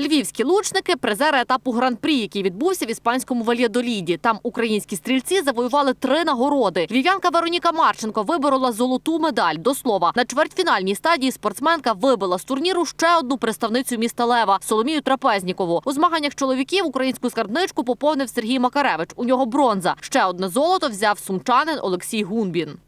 Львівські лучники призери етапу гран при який відбувся в іспанському Вальядоліді. Там українські стрільці завоювали три нагороди. Львів'янка Вероніка Марченко виборола золоту медаль. До слова на чвертьфінальній стадії спортсменка вибила з турніру ще одну представницю міста Лева Соломію Трапезнікову. У змаганнях чоловіків українську скарбничку поповнив Сергій Макаревич. У нього бронза. Ще одне золото взяв сумчанин Олексій Гунбін.